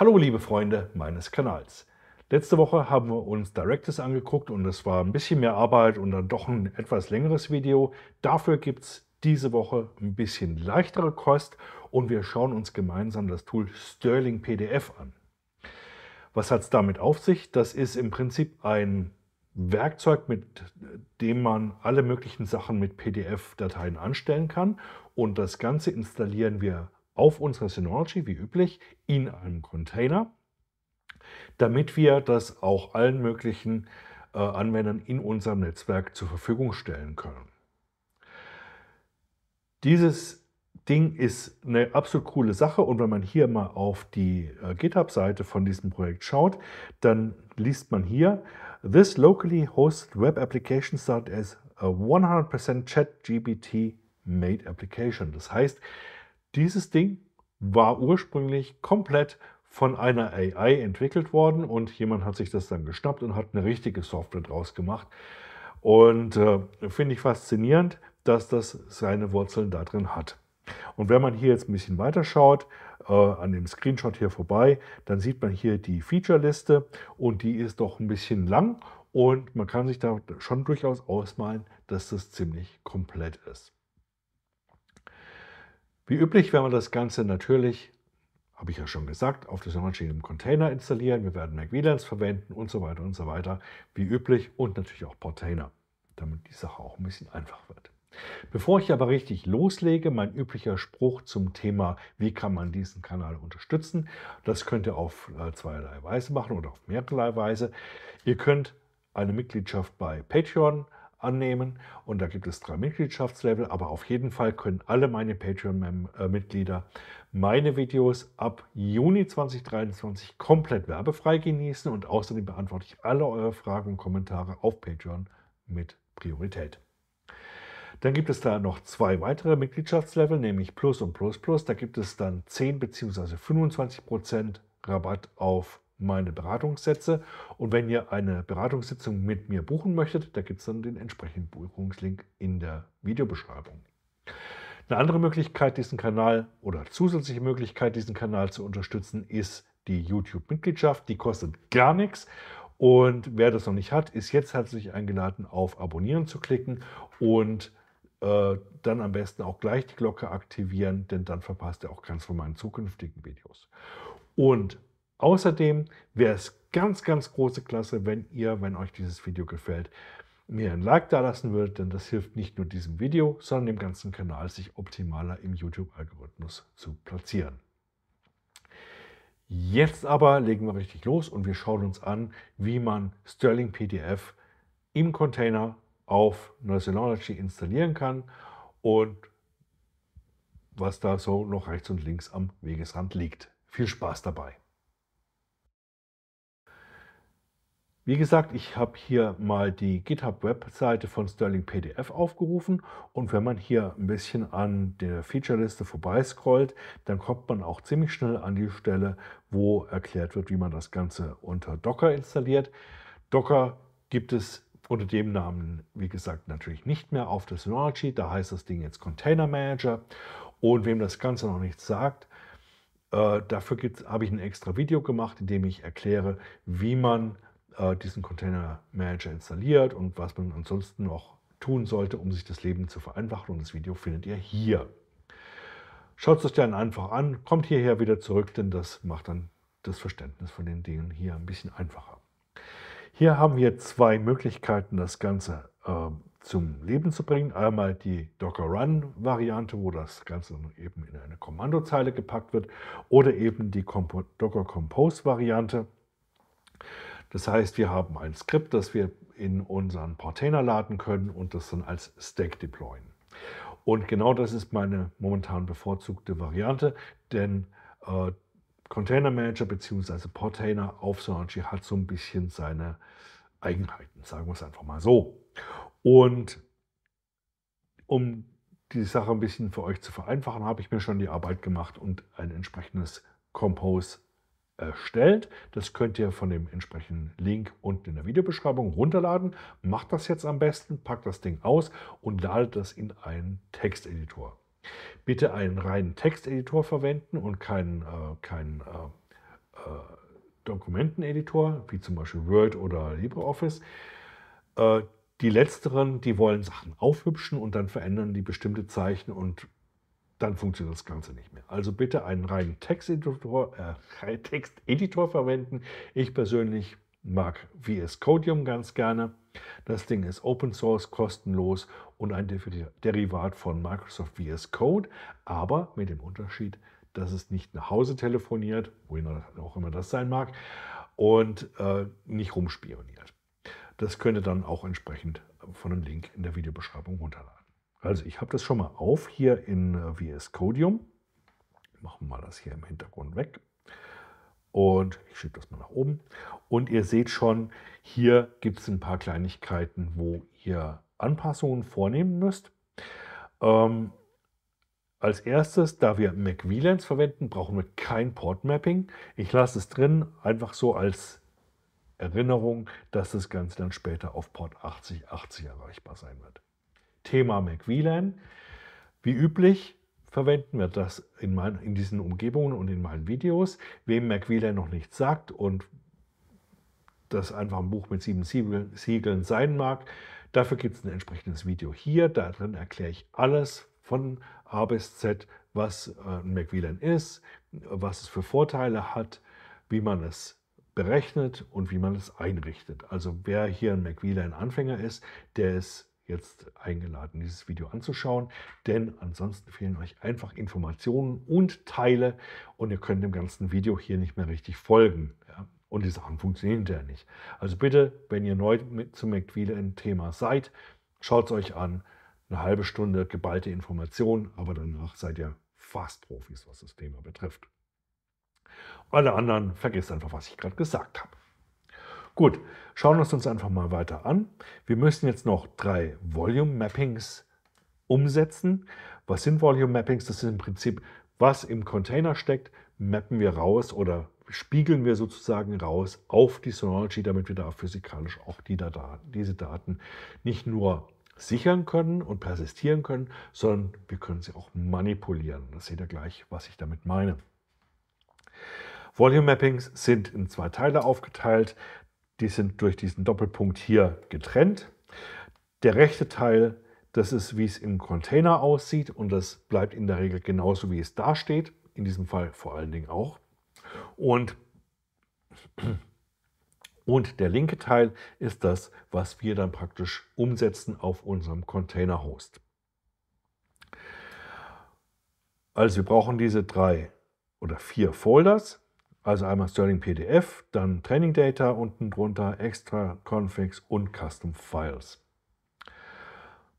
Hallo liebe Freunde meines Kanals. Letzte Woche haben wir uns Directors angeguckt und es war ein bisschen mehr Arbeit und dann doch ein etwas längeres Video. Dafür gibt es diese Woche ein bisschen leichtere Kost und wir schauen uns gemeinsam das Tool Sterling PDF an. Was hat es damit auf sich? Das ist im Prinzip ein Werkzeug, mit dem man alle möglichen Sachen mit PDF-Dateien anstellen kann. Und das Ganze installieren wir auf unsere Synology, wie üblich, in einem Container, damit wir das auch allen möglichen äh, Anwendern in unserem Netzwerk zur Verfügung stellen können. Dieses Ding ist eine absolut coole Sache und wenn man hier mal auf die äh, GitHub-Seite von diesem Projekt schaut, dann liest man hier, This locally hosted web application started as a 100% chat GBT made application. Das heißt, dieses Ding war ursprünglich komplett von einer AI entwickelt worden und jemand hat sich das dann geschnappt und hat eine richtige Software draus gemacht. Und äh, finde ich faszinierend, dass das seine Wurzeln da drin hat. Und wenn man hier jetzt ein bisschen weiter schaut, äh, an dem Screenshot hier vorbei, dann sieht man hier die Feature-Liste und die ist doch ein bisschen lang und man kann sich da schon durchaus ausmalen, dass das ziemlich komplett ist. Wie üblich werden wir das Ganze natürlich, habe ich ja schon gesagt, auf der Summmaschine im Container installieren. Wir werden Mac VLANs verwenden und so weiter und so weiter, wie üblich und natürlich auch Portainer, damit die Sache auch ein bisschen einfach wird. Bevor ich aber richtig loslege, mein üblicher Spruch zum Thema, wie kann man diesen Kanal unterstützen. Das könnt ihr auf äh, zweierlei Weise machen oder auf mehrerlei Weise. Ihr könnt eine Mitgliedschaft bei Patreon annehmen. Und da gibt es drei Mitgliedschaftslevel, aber auf jeden Fall können alle meine Patreon-Mitglieder äh, meine Videos ab Juni 2023 komplett werbefrei genießen und außerdem beantworte ich alle eure Fragen und Kommentare auf Patreon mit Priorität. Dann gibt es da noch zwei weitere Mitgliedschaftslevel, nämlich Plus und Plus Plus. Da gibt es dann 10 bzw. 25% Rabatt auf meine Beratungssätze. Und wenn ihr eine Beratungssitzung mit mir buchen möchtet, da gibt es dann den entsprechenden Buchungslink in der Videobeschreibung. Eine andere Möglichkeit, diesen Kanal oder zusätzliche Möglichkeit, diesen Kanal zu unterstützen, ist die YouTube-Mitgliedschaft. Die kostet gar nichts. Und wer das noch nicht hat, ist jetzt herzlich eingeladen, auf Abonnieren zu klicken und äh, dann am besten auch gleich die Glocke aktivieren, denn dann verpasst ihr auch keins von meinen zukünftigen Videos. Und Außerdem wäre es ganz, ganz große Klasse, wenn ihr, wenn euch dieses Video gefällt, mir ein Like da lassen würdet, denn das hilft nicht nur diesem Video, sondern dem ganzen Kanal, sich optimaler im YouTube-Algorithmus zu platzieren. Jetzt aber legen wir richtig los und wir schauen uns an, wie man Sterling PDF im Container auf Noisinology installieren kann und was da so noch rechts und links am Wegesrand liegt. Viel Spaß dabei! Wie gesagt, ich habe hier mal die GitHub-Webseite von Sterling PDF aufgerufen und wenn man hier ein bisschen an der Featureliste vorbeiscrollt, dann kommt man auch ziemlich schnell an die Stelle, wo erklärt wird, wie man das Ganze unter Docker installiert. Docker gibt es unter dem Namen, wie gesagt, natürlich nicht mehr auf der Synology. Da heißt das Ding jetzt Container Manager. Und wem das Ganze noch nichts sagt, äh, dafür habe ich ein extra Video gemacht, in dem ich erkläre, wie man äh, diesen Container Manager installiert und was man ansonsten noch tun sollte, um sich das Leben zu vereinfachen. Und das Video findet ihr hier. Schaut es euch dann einfach an, kommt hierher wieder zurück, denn das macht dann das Verständnis von den Dingen hier ein bisschen einfacher. Hier haben wir zwei Möglichkeiten, das Ganze äh, zum Leben zu bringen. Einmal die Docker Run Variante, wo das Ganze eben in eine Kommandozeile gepackt wird, oder eben die Docker Compose Variante. Das heißt, wir haben ein Skript, das wir in unseren Portainer laden können und das dann als Stack deployen. Und genau das ist meine momentan bevorzugte Variante, denn äh, Container Manager bzw. Portainer auf Synology hat so ein bisschen seine Eigenheiten, sagen wir es einfach mal so. Und um die Sache ein bisschen für euch zu vereinfachen, habe ich mir schon die Arbeit gemacht und ein entsprechendes Compose erstellt. Das könnt ihr von dem entsprechenden Link unten in der Videobeschreibung runterladen. Macht das jetzt am besten, packt das Ding aus und ladet das in einen Texteditor. Bitte einen reinen Texteditor verwenden und keinen, äh, keinen äh, äh, Dokumenteneditor, wie zum Beispiel Word oder LibreOffice. Äh, die letzteren, die wollen Sachen aufhübschen und dann verändern die bestimmte Zeichen und dann funktioniert das Ganze nicht mehr. Also bitte einen reinen Texteditor, äh, Texteditor verwenden. Ich persönlich mag VS Codium ganz gerne. Das Ding ist Open Source, kostenlos und ein Derivat von Microsoft VS Code, aber mit dem Unterschied, dass es nicht nach Hause telefoniert, wohin auch immer das sein mag, und äh, nicht rumspioniert. Das könnt ihr dann auch entsprechend von einem Link in der Videobeschreibung runterladen. Also ich habe das schon mal auf hier in äh, VS Codium. Machen wir das hier im Hintergrund weg. Und ich schiebe das mal nach oben. Und ihr seht schon, hier gibt es ein paar Kleinigkeiten, wo ihr Anpassungen vornehmen müsst. Ähm, als erstes, da wir Mac VLANs verwenden, brauchen wir kein Port Mapping. Ich lasse es drin, einfach so als Erinnerung, dass das Ganze dann später auf Port 8080 erreichbar sein wird. Thema McVLAN. Wie üblich verwenden wir das in, mein, in diesen Umgebungen und in meinen Videos. Wem McVLAN noch nichts sagt und das einfach ein Buch mit sieben Siegeln sein mag, dafür gibt es ein entsprechendes Video hier. Darin erkläre ich alles von A bis Z, was äh, ein McVLAN ist, was es für Vorteile hat, wie man es berechnet und wie man es einrichtet. Also wer hier ein McVLAN-Anfänger ist, der ist jetzt eingeladen, dieses Video anzuschauen, denn ansonsten fehlen euch einfach Informationen und Teile und ihr könnt dem ganzen Video hier nicht mehr richtig folgen. Ja? Und die Sachen funktionieren ja nicht. Also bitte, wenn ihr neu mit, zu wieder ein Thema seid, schaut es euch an. Eine halbe Stunde geballte Informationen, aber danach seid ihr fast Profis, was das Thema betrifft. Alle anderen vergesst einfach, was ich gerade gesagt habe. Gut, schauen wir es uns einfach mal weiter an. Wir müssen jetzt noch drei Volume Mappings umsetzen. Was sind Volume Mappings? Das ist im Prinzip, was im Container steckt, mappen wir raus oder spiegeln wir sozusagen raus auf die Synology, damit wir da physikalisch auch die Daten, diese Daten nicht nur sichern können und persistieren können, sondern wir können sie auch manipulieren. Das seht ihr gleich, was ich damit meine. Volume Mappings sind in zwei Teile aufgeteilt die sind durch diesen Doppelpunkt hier getrennt. Der rechte Teil, das ist, wie es im Container aussieht und das bleibt in der Regel genauso, wie es da steht. In diesem Fall vor allen Dingen auch. Und, und der linke Teil ist das, was wir dann praktisch umsetzen auf unserem Container-Host. Also wir brauchen diese drei oder vier Folders also einmal Sterling PDF, dann Training Data, unten drunter Extra Configs und Custom Files.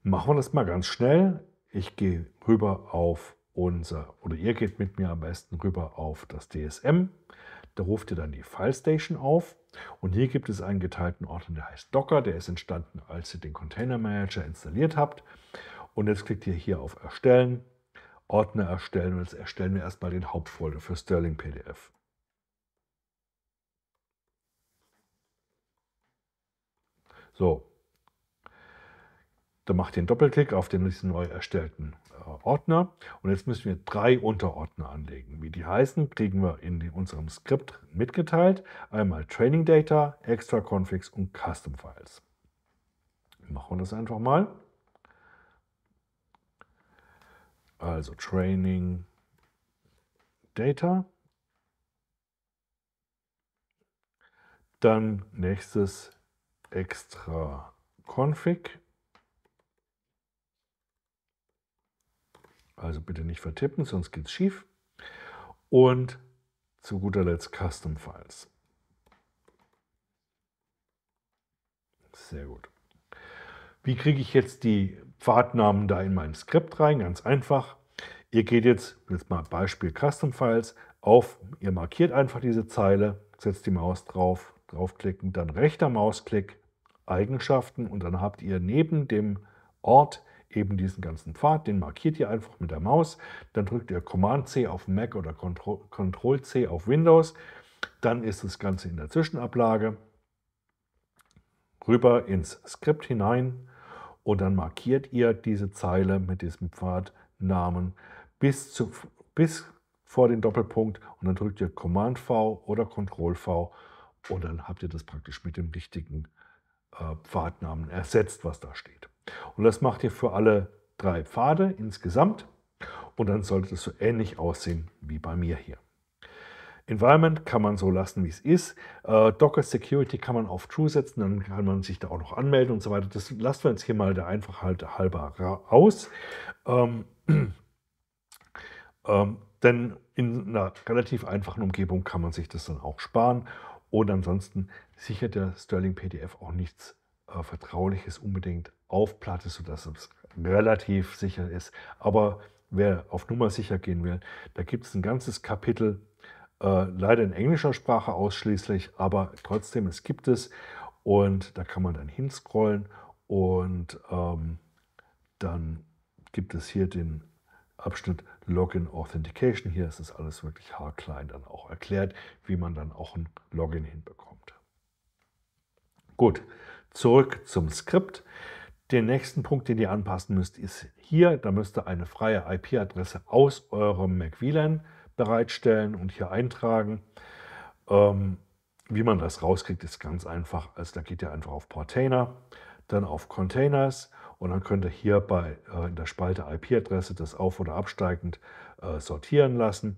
Machen wir das mal ganz schnell. Ich gehe rüber auf unser, oder ihr geht mit mir am besten rüber auf das DSM. Da ruft ihr dann die File Station auf. Und hier gibt es einen geteilten Ordner, der heißt Docker. Der ist entstanden, als ihr den Container Manager installiert habt. Und jetzt klickt ihr hier auf Erstellen, Ordner erstellen und jetzt erstellen wir erstmal den Hauptfolder für Sterling PDF. So. Dann macht ihr den Doppelklick auf den neu erstellten äh, Ordner und jetzt müssen wir drei Unterordner anlegen. Wie die heißen, kriegen wir in unserem Skript mitgeteilt. Einmal Training Data, Extra Configs und Custom Files. Machen wir das einfach mal. Also Training Data. Dann nächstes extra config. Also bitte nicht vertippen, sonst geht es schief. Und zu guter Letzt Custom Files. Sehr gut. Wie kriege ich jetzt die Pfadnamen da in mein Skript rein? Ganz einfach. Ihr geht jetzt, jetzt mal Beispiel Custom Files, auf, ihr markiert einfach diese Zeile, setzt die Maus drauf, draufklicken, dann rechter Mausklick, Eigenschaften und dann habt ihr neben dem Ort eben diesen ganzen Pfad, den markiert ihr einfach mit der Maus, dann drückt ihr Command-C auf Mac oder Control-C auf Windows, dann ist das Ganze in der Zwischenablage, rüber ins Skript hinein und dann markiert ihr diese Zeile mit diesem Pfadnamen bis, zu, bis vor den Doppelpunkt und dann drückt ihr Command-V oder Control-V und dann habt ihr das praktisch mit dem richtigen äh, Pfadnamen ersetzt, was da steht. Und das macht ihr für alle drei Pfade insgesamt. Und dann sollte es so ähnlich aussehen wie bei mir hier. Environment kann man so lassen, wie es ist. Äh, Docker Security kann man auf True setzen, dann kann man sich da auch noch anmelden und so weiter. Das lassen wir jetzt hier mal der Einfachheit halber aus. Ähm, ähm, denn in einer relativ einfachen Umgebung kann man sich das dann auch sparen und ansonsten sichert der Sterling PDF auch nichts äh, Vertrauliches unbedingt auf Platte, sodass es relativ sicher ist. Aber wer auf Nummer sicher gehen will, da gibt es ein ganzes Kapitel, äh, leider in englischer Sprache ausschließlich, aber trotzdem, es gibt es. Und da kann man dann hinscrollen und ähm, dann gibt es hier den Abschnitt Login Authentication. Hier ist es alles wirklich haarklein dann auch erklärt, wie man dann auch ein Login hinbekommt. Gut, zurück zum Skript. Den nächsten Punkt, den ihr anpassen müsst, ist hier. Da müsst ihr eine freie IP-Adresse aus eurem Mac WLAN bereitstellen und hier eintragen. Ähm, wie man das rauskriegt, ist ganz einfach. Also da geht ihr einfach auf Portainer, dann auf Containers und dann könnt ihr hier bei, äh, in der Spalte IP-Adresse das auf- oder absteigend äh, sortieren lassen.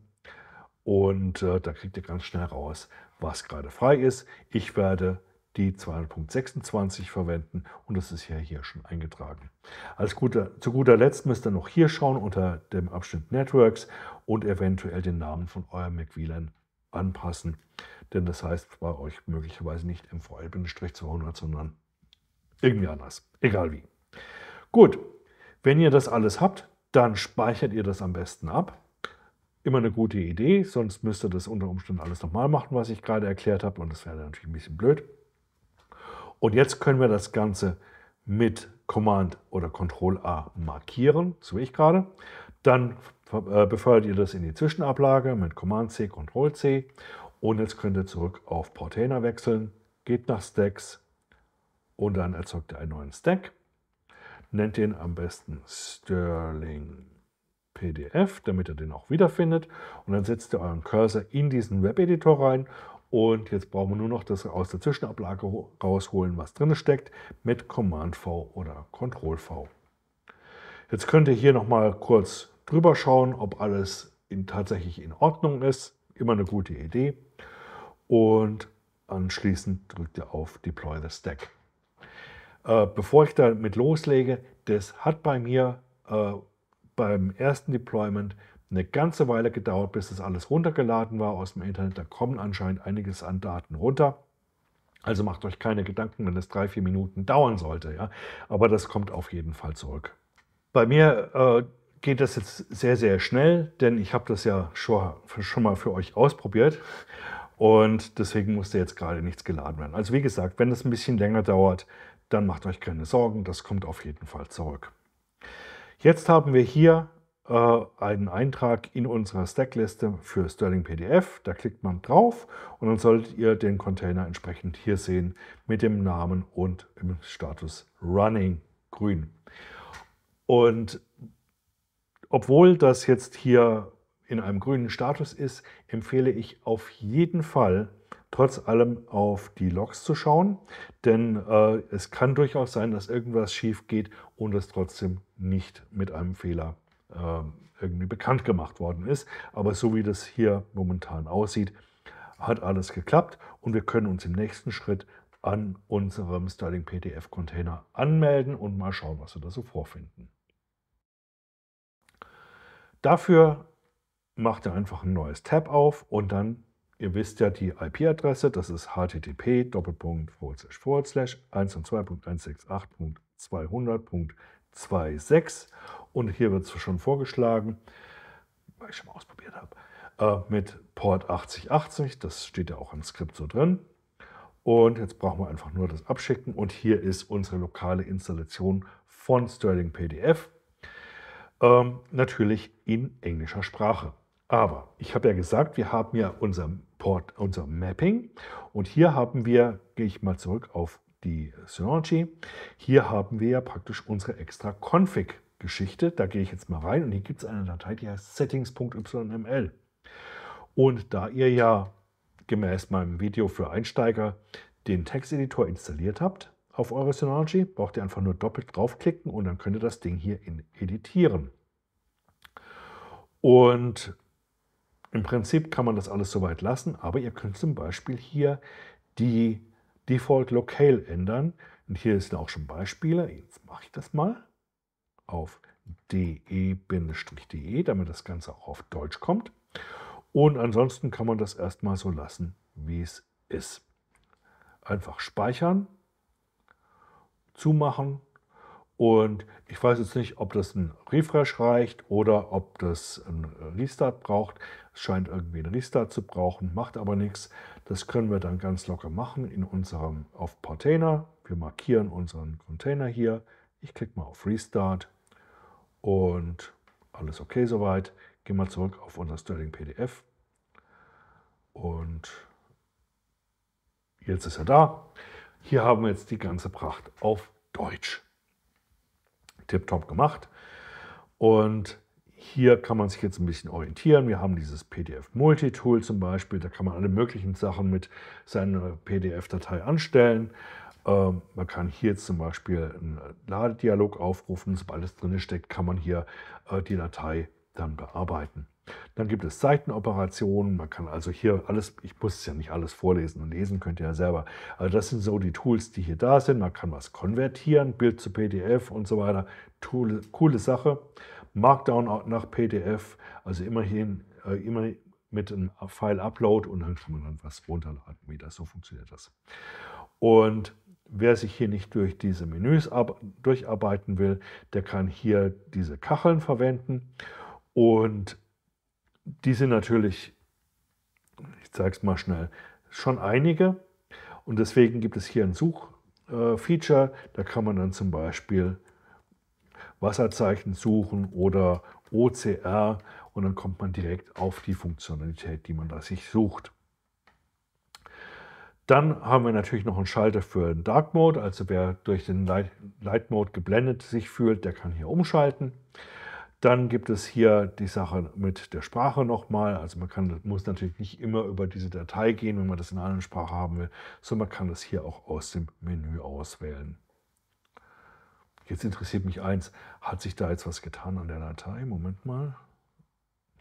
Und äh, da kriegt ihr ganz schnell raus, was gerade frei ist. Ich werde die 200.26 verwenden und das ist ja hier schon eingetragen. Als guter, zu guter Letzt müsst ihr noch hier schauen unter dem Abschnitt Networks und eventuell den Namen von eurem McVLAN anpassen, denn das heißt bei euch möglicherweise nicht MVL-200, sondern irgendwie anders. Egal wie. Gut, wenn ihr das alles habt, dann speichert ihr das am besten ab. Immer eine gute Idee, sonst müsst ihr das unter Umständen alles nochmal machen, was ich gerade erklärt habe. Und das wäre natürlich ein bisschen blöd. Und jetzt können wir das Ganze mit Command oder Control A markieren, so wie ich gerade. Dann äh, befördert ihr das in die Zwischenablage mit Command C, Control C. Und jetzt könnt ihr zurück auf Portainer wechseln, geht nach Stacks und dann erzeugt ihr einen neuen Stack nennt den am besten Sterling PDF, damit ihr den auch wiederfindet. Und dann setzt ihr euren Cursor in diesen Webeditor rein. Und jetzt brauchen wir nur noch das aus der Zwischenablage rausholen, was drin steckt, mit Command V oder Control V. Jetzt könnt ihr hier nochmal kurz drüber schauen, ob alles in, tatsächlich in Ordnung ist. Immer eine gute Idee. Und anschließend drückt ihr auf Deploy the Stack äh, bevor ich damit loslege, das hat bei mir äh, beim ersten Deployment eine ganze Weile gedauert, bis das alles runtergeladen war aus dem Internet. Da kommen anscheinend einiges an Daten runter. Also macht euch keine Gedanken, wenn es drei, vier Minuten dauern sollte. Ja? Aber das kommt auf jeden Fall zurück. Bei mir äh, geht das jetzt sehr, sehr schnell, denn ich habe das ja schon, schon mal für euch ausprobiert. Und deswegen musste jetzt gerade nichts geladen werden. Also wie gesagt, wenn es ein bisschen länger dauert, dann macht euch keine Sorgen, das kommt auf jeden Fall zurück. Jetzt haben wir hier äh, einen Eintrag in unserer Stackliste für Sterling PDF. Da klickt man drauf und dann solltet ihr den Container entsprechend hier sehen mit dem Namen und im Status Running grün. Und obwohl das jetzt hier in einem grünen Status ist, empfehle ich auf jeden Fall trotz allem auf die Logs zu schauen, denn äh, es kann durchaus sein, dass irgendwas schief geht und es trotzdem nicht mit einem Fehler äh, irgendwie bekannt gemacht worden ist. Aber so wie das hier momentan aussieht, hat alles geklappt und wir können uns im nächsten Schritt an unserem Styling PDF Container anmelden und mal schauen, was wir da so vorfinden. Dafür macht ihr einfach ein neues Tab auf und dann, ihr wisst ja die IP-Adresse, das ist http://1 und 2.168.200.206 und hier wird es schon vorgeschlagen, weil ich schon mal ausprobiert habe, äh, mit Port 8080, das steht ja auch im Skript so drin. Und jetzt brauchen wir einfach nur das Abschicken und hier ist unsere lokale Installation von Sterling PDF. Ähm, natürlich in englischer Sprache. Aber ich habe ja gesagt, wir haben ja unser Port, unser Mapping und hier haben wir, gehe ich mal zurück auf die Synology, hier haben wir ja praktisch unsere extra Config Geschichte. Da gehe ich jetzt mal rein und hier gibt es eine Datei, die heißt settings.yml. Und da ihr ja gemäß meinem Video für Einsteiger den Texteditor installiert habt auf eure Synology, braucht ihr einfach nur doppelt draufklicken und dann könnt ihr das Ding hier in editieren. Und im Prinzip kann man das alles soweit lassen, aber ihr könnt zum Beispiel hier die Default Locale ändern. Und hier sind auch schon Beispiele. Jetzt mache ich das mal auf de-de, damit das Ganze auch auf Deutsch kommt. Und ansonsten kann man das erstmal so lassen, wie es ist. Einfach speichern, zumachen und ich weiß jetzt nicht, ob das ein Refresh reicht oder ob das ein Restart braucht. Es scheint irgendwie ein Restart zu brauchen, macht aber nichts. Das können wir dann ganz locker machen in unserem auf Container. Wir markieren unseren Container hier. Ich klicke mal auf Restart und alles okay soweit. Gehen wir zurück auf unser Sterling PDF und jetzt ist er da. Hier haben wir jetzt die ganze Pracht auf Deutsch tiptop gemacht. Und hier kann man sich jetzt ein bisschen orientieren. Wir haben dieses PDF Multitool zum Beispiel. Da kann man alle möglichen Sachen mit seiner PDF-Datei anstellen. Ähm, man kann hier zum Beispiel einen Ladedialog aufrufen. Sobald es drin steckt, kann man hier äh, die Datei dann bearbeiten. Dann gibt es Seitenoperationen. Man kann also hier alles, ich muss es ja nicht alles vorlesen und lesen könnt ihr ja selber. Also das sind so die Tools, die hier da sind. Man kann was konvertieren, Bild zu PDF und so weiter. Tool, coole Sache. Markdown nach PDF, also immerhin äh, immer mit einem File-Upload und dann kann man dann was runterladen wieder. So funktioniert das. Und wer sich hier nicht durch diese Menüs durcharbeiten will, der kann hier diese Kacheln verwenden und die sind natürlich, ich zeige es mal schnell, schon einige. Und deswegen gibt es hier ein Suchfeature. Äh, da kann man dann zum Beispiel Wasserzeichen suchen oder OCR und dann kommt man direkt auf die Funktionalität, die man da sich sucht. Dann haben wir natürlich noch einen Schalter für den Dark Mode, also wer durch den Light, Mode geblendet sich fühlt, der kann hier umschalten. Dann gibt es hier die Sache mit der Sprache nochmal. Also man kann, muss natürlich nicht immer über diese Datei gehen, wenn man das in einer anderen Sprache haben will, sondern man kann das hier auch aus dem Menü auswählen. Jetzt interessiert mich eins, hat sich da jetzt was getan an der Datei? Moment mal.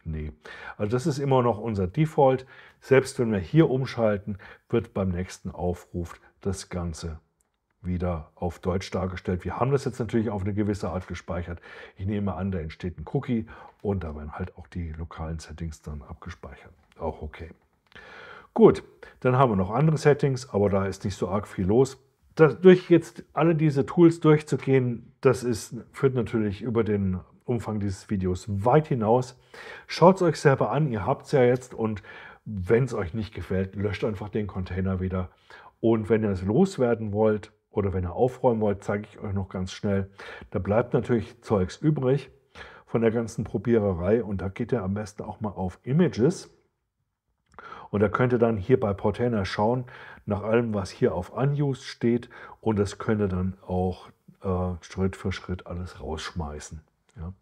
Nee. Also das ist immer noch unser Default. Selbst wenn wir hier umschalten, wird beim nächsten Aufruf das Ganze wieder auf Deutsch dargestellt. Wir haben das jetzt natürlich auf eine gewisse Art gespeichert. Ich nehme an, da entsteht ein Cookie und da werden halt auch die lokalen Settings dann abgespeichert. Auch okay. Gut, dann haben wir noch andere Settings, aber da ist nicht so arg viel los. Das, durch jetzt alle diese Tools durchzugehen, das ist, führt natürlich über den Umfang dieses Videos weit hinaus. Schaut es euch selber an, ihr habt es ja jetzt und wenn es euch nicht gefällt, löscht einfach den Container wieder. Und wenn ihr es loswerden wollt, oder wenn ihr aufräumen wollt, zeige ich euch noch ganz schnell. Da bleibt natürlich Zeugs übrig von der ganzen Probiererei und da geht ihr am besten auch mal auf Images. Und da könnt ihr dann hier bei Portainer schauen nach allem, was hier auf Unused steht und das könnt ihr dann auch äh, Schritt für Schritt alles rausschmeißen. Ja.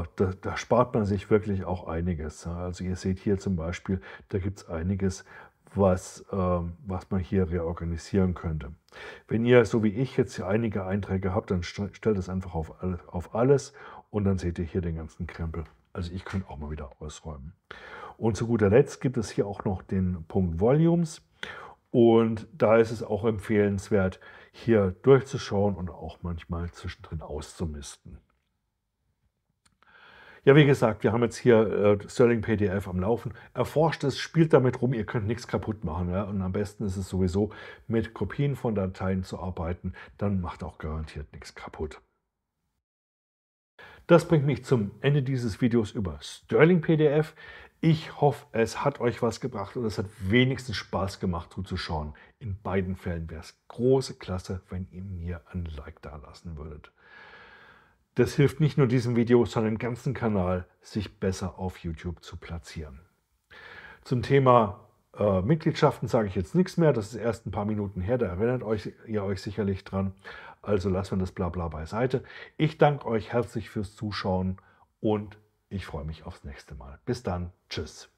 Äh, da, da, spart man sich wirklich auch einiges. Also ihr seht hier zum Beispiel, da gibt es einiges, was, äh, was man hier reorganisieren könnte. Wenn ihr, so wie ich, jetzt hier einige Einträge habt, dann st stellt es einfach auf, auf alles und dann seht ihr hier den ganzen Krempel. Also ich könnte auch mal wieder ausräumen. Und zu guter Letzt gibt es hier auch noch den Punkt Volumes. Und da ist es auch empfehlenswert, hier durchzuschauen und auch manchmal zwischendrin auszumisten. Ja, wie gesagt, wir haben jetzt hier äh, Sterling PDF am Laufen. Erforscht es, spielt damit rum, ihr könnt nichts kaputt machen. Ja? Und am besten ist es sowieso, mit Kopien von Dateien zu arbeiten. Dann macht auch garantiert nichts kaputt. Das bringt mich zum Ende dieses Videos über Sterling PDF. Ich hoffe, es hat euch was gebracht und es hat wenigstens Spaß gemacht zuzuschauen. In beiden Fällen wäre es große Klasse, wenn ihr mir ein Like da lassen würdet. Das hilft nicht nur diesem Video, sondern dem ganzen Kanal, sich besser auf YouTube zu platzieren. Zum Thema äh, Mitgliedschaften sage ich jetzt nichts mehr. Das ist erst ein paar Minuten her, da erinnert euch, ihr euch sicherlich dran. Also lassen wir das Blabla beiseite. Ich danke euch herzlich fürs Zuschauen und ich freue mich aufs nächste Mal. Bis dann. Tschüss.